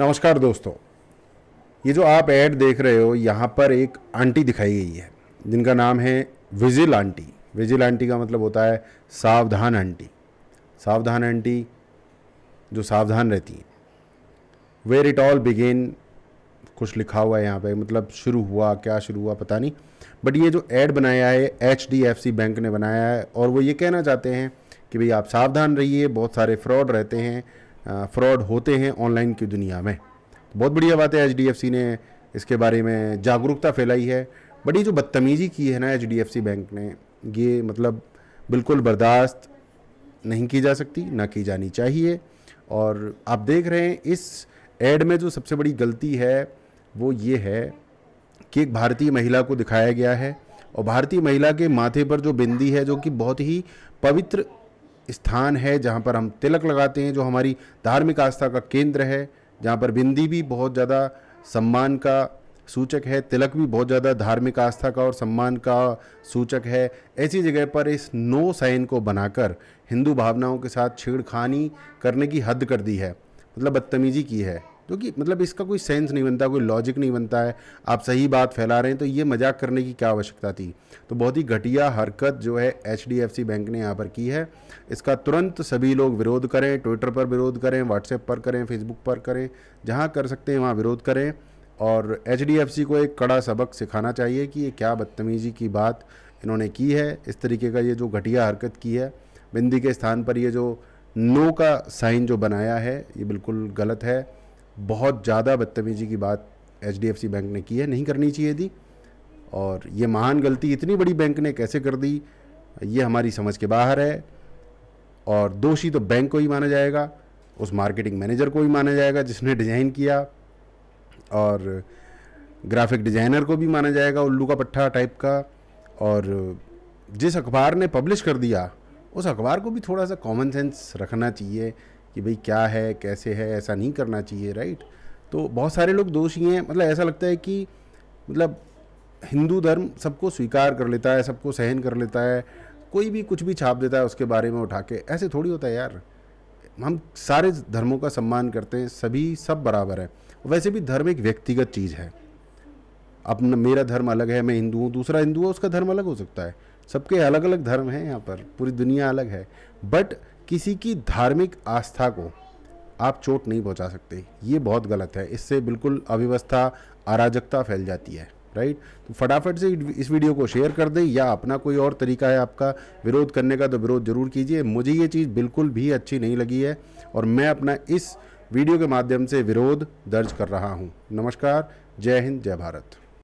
नमस्कार दोस्तों ये जो आप ऐड देख रहे हो यहाँ पर एक आंटी दिखाई गई है जिनका नाम है विजिल आंटी विजिल आंटी का मतलब होता है सावधान आंटी सावधान आंटी जो सावधान रहती हैं वेर इट ऑल बिगेन कुछ लिखा हुआ है यहाँ पे मतलब शुरू हुआ क्या शुरू हुआ पता नहीं बट ये जो ऐड बनाया है H D F C bank ने बनाया है और वो ये कहना चाहते हैं कि भाई आप सावधान रहिए बहुत सारे फ्रॉड रहते हैं फ्रॉड होते हैं ऑनलाइन की दुनिया में तो बहुत बढ़िया बात है एच ने इसके बारे में जागरूकता फैलाई है बट ये जो बदतमीज़ी की है ना एच बैंक ने ये मतलब बिल्कुल बर्दाश्त नहीं की जा सकती ना की जानी चाहिए और आप देख रहे हैं इस एड में जो सबसे बड़ी गलती है वो ये है कि एक भारतीय महिला को दिखाया गया है और भारतीय महिला के माथे पर जो बिंदी है जो कि बहुत ही पवित्र स्थान है जहाँ पर हम तिलक लगाते हैं जो हमारी धार्मिक आस्था का केंद्र है जहाँ पर बिंदी भी बहुत ज़्यादा सम्मान का सूचक है तिलक भी बहुत ज़्यादा धार्मिक आस्था का और सम्मान का सूचक है ऐसी जगह पर इस नो साइन को बनाकर हिंदू भावनाओं के साथ छेड़खानी करने की हद कर दी है मतलब बदतमीजी की है जो कि मतलब इसका कोई सेंस नहीं बनता कोई लॉजिक नहीं बनता है आप सही बात फैला रहे हैं तो ये मजाक करने की क्या आवश्यकता थी तो बहुत ही घटिया हरकत जो है एच बैंक ने यहाँ पर की है इसका तुरंत सभी लोग विरोध करें ट्विटर पर विरोध करें व्हाट्सएप पर करें फेसबुक पर करें जहाँ कर सकते हैं वहाँ विरोध करें और एच को एक कड़ा सबक सिखाना चाहिए कि ये क्या बदतमीज़ी की बात इन्होंने की है इस तरीके का ये जो घटिया हरकत की है बिंदी के स्थान पर ये जो नो का साइन जो बनाया है ये बिल्कुल गलत है बहुत ज़्यादा बदतमीजी की बात एच बैंक ने की है नहीं करनी चाहिए थी और ये महान गलती इतनी बड़ी बैंक ने कैसे कर दी ये हमारी समझ के बाहर है और दोषी तो बैंक को ही माना जाएगा उस मार्केटिंग मैनेजर को ही माना जाएगा जिसने डिज़ाइन किया और ग्राफिक डिज़ाइनर को भी माना जाएगा उल्लू का पट्टा टाइप का और जिस अखबार ने पब्लिश कर दिया उस अखबार को भी थोड़ा सा कॉमन सेंस रखना चाहिए कि भाई क्या है कैसे है ऐसा नहीं करना चाहिए राइट तो बहुत सारे लोग दोषी हैं मतलब ऐसा लगता है कि मतलब हिंदू धर्म सबको स्वीकार कर लेता है सबको सहन कर लेता है कोई भी कुछ भी छाप देता है उसके बारे में उठा के ऐसे थोड़ी होता है यार हम सारे धर्मों का सम्मान करते हैं सभी सब बराबर है वैसे भी धर्म एक व्यक्तिगत चीज़ है अपना मेरा धर्म अलग है मैं हिंदू हूँ दूसरा हिंदू है उसका धर्म अलग हो सकता है सबके अलग अलग धर्म हैं यहाँ पर पूरी दुनिया अलग है बट किसी की धार्मिक आस्था को आप चोट नहीं पहुंचा सकते ये बहुत गलत है इससे बिल्कुल अव्यवस्था अराजकता फैल जाती है राइट तो फटाफट से इस वीडियो को शेयर कर दें या अपना कोई और तरीका है आपका विरोध करने का तो विरोध जरूर कीजिए मुझे ये चीज़ बिल्कुल भी अच्छी नहीं लगी है और मैं अपना इस वीडियो के माध्यम से विरोध दर्ज कर रहा हूँ नमस्कार जय हिंद जय भारत